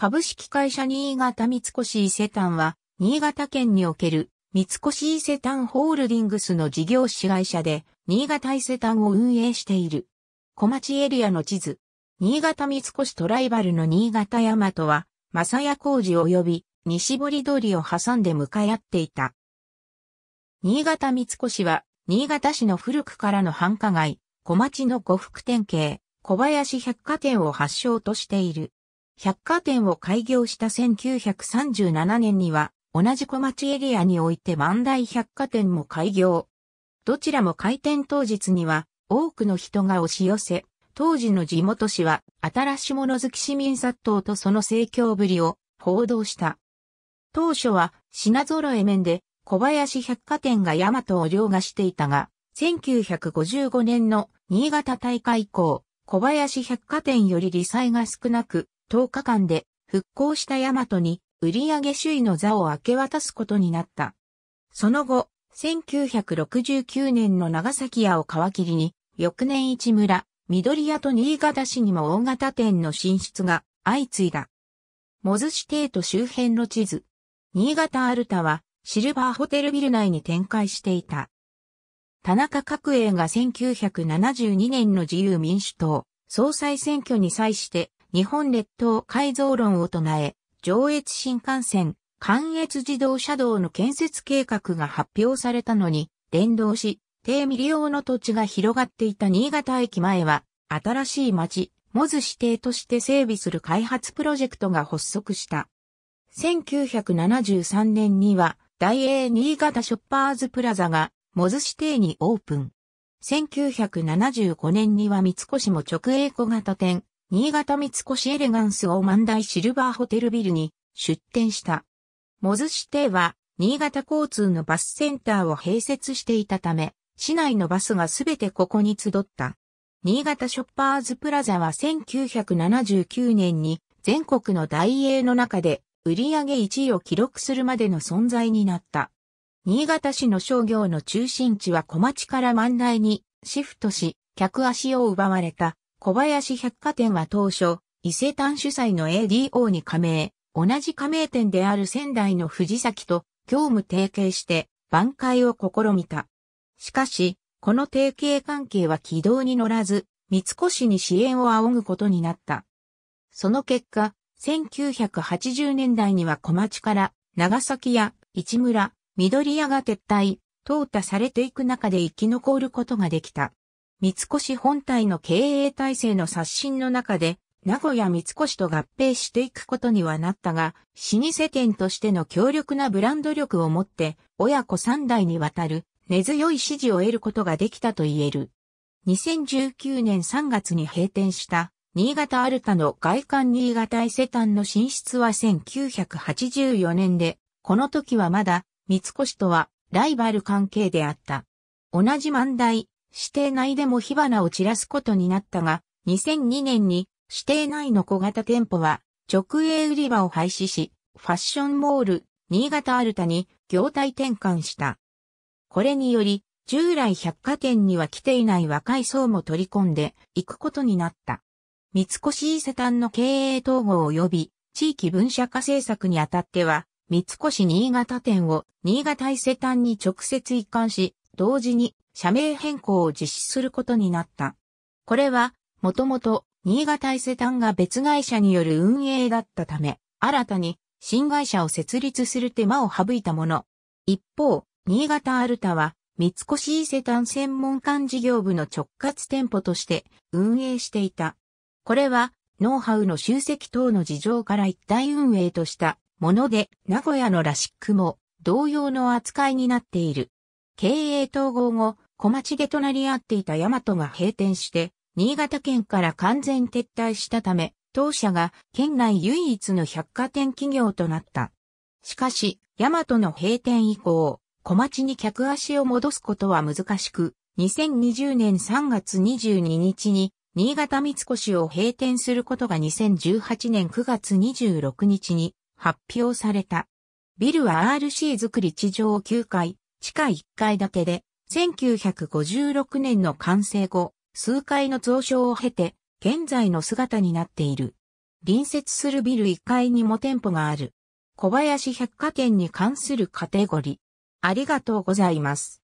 株式会社新潟三越伊勢丹は、新潟県における三越伊勢丹ホールディングスの事業主会社で、新潟伊勢丹を運営している。小町エリアの地図。新潟三越トライバルの新潟山とは、正谷工事及び西堀通りを挟んで向かい合っていた。新潟三越は、新潟市の古くからの繁華街、小町の呉服店系、小林百貨店を発祥としている。百貨店を開業した1937年には、同じ小町エリアにおいて万代百貨店も開業。どちらも開店当日には、多くの人が押し寄せ、当時の地元紙は、新し物好き市民殺到とその盛況ぶりを報道した。当初は品揃え面で小林百貨店が大和を凌駕していたが、1955年の新潟大会以降、小林百貨店より理災が少なく、10日間で復興した大和に売上首位の座を明け渡すことになった。その後、1969年の長崎屋を皮切りに、翌年市村、緑屋と新潟市にも大型店の進出が相次いだ。モズ市帝都周辺の地図。新潟アルタはシルバーホテルビル内に展開していた。田中角栄が1972年の自由民主党総裁選挙に際して日本列島改造論を唱え、上越新幹線、関越自動車道の建設計画が発表されたのに、連動し、低未利用の土地が広がっていた新潟駅前は、新しい町、モズ指定として整備する開発プロジェクトが発足した。1973年には、大英新潟ショッパーズプラザが、モズ指定にオープン。1975年には三越も直営小型店、新潟三越エレガンスを万代シルバーホテルビルに出店した。モズしては、新潟交通のバスセンターを併設していたため、市内のバスがすべてここに集った。新潟ショッパーズプラザは1979年に全国の大英の中で売り上げ1位を記録するまでの存在になった。新潟市の商業の中心地は小町から万代にシフトし、客足を奪われた小林百貨店は当初、伊勢丹主催の ADO に加盟、同じ加盟店である仙台の藤崎と業務提携して挽回を試みた。しかし、この提携関係は軌道に乗らず、三越に支援を仰ぐことになった。その結果、1980年代には小町から長崎や市村、緑屋が撤退、淘汰されていく中で生き残ることができた。三越本体の経営体制の刷新の中で、名古屋三越と合併していくことにはなったが、老舗店としての強力なブランド力を持って、親子三代にわたる根強い支持を得ることができたと言える。2019年3月に閉店した新潟アルタの外観新潟伊勢丹の進出は1984年で、この時はまだ三越とはライバル関係であった。同じ万代、指定内でも火花を散らすことになったが、2002年に指定内の小型店舗は直営売り場を廃止し、ファッションモール、新潟アルタに業態転換した。これにより、従来百貨店には来ていない若い層も取り込んでいくことになった。三越伊勢丹の経営統合及び地域分社化政策にあたっては、三越新潟店を新潟伊勢丹に直接移管し、同時に社名変更を実施することになった。これは、もともと、新潟伊勢丹が別会社による運営だったため、新たに新会社を設立する手間を省いたもの。一方、新潟アルタは、三越伊勢丹専門館事業部の直轄店舗として運営していた。これは、ノウハウの集積等の事情から一体運営としたもので、名古屋のラシックも同様の扱いになっている。経営統合後、小町で隣り合っていた大和が閉店して、新潟県から完全撤退したため、当社が県内唯一の百貨店企業となった。しかし、大和の閉店以降、小町に客足を戻すことは難しく、2020年3月22日に、新潟三越を閉店することが2018年9月26日に発表された。ビルは RC 作り地上9階、地下1階建てで、1956年の完成後、数回の増床を経て、現在の姿になっている。隣接するビル1階にも店舗がある。小林百貨店に関するカテゴリー。ありがとうございます。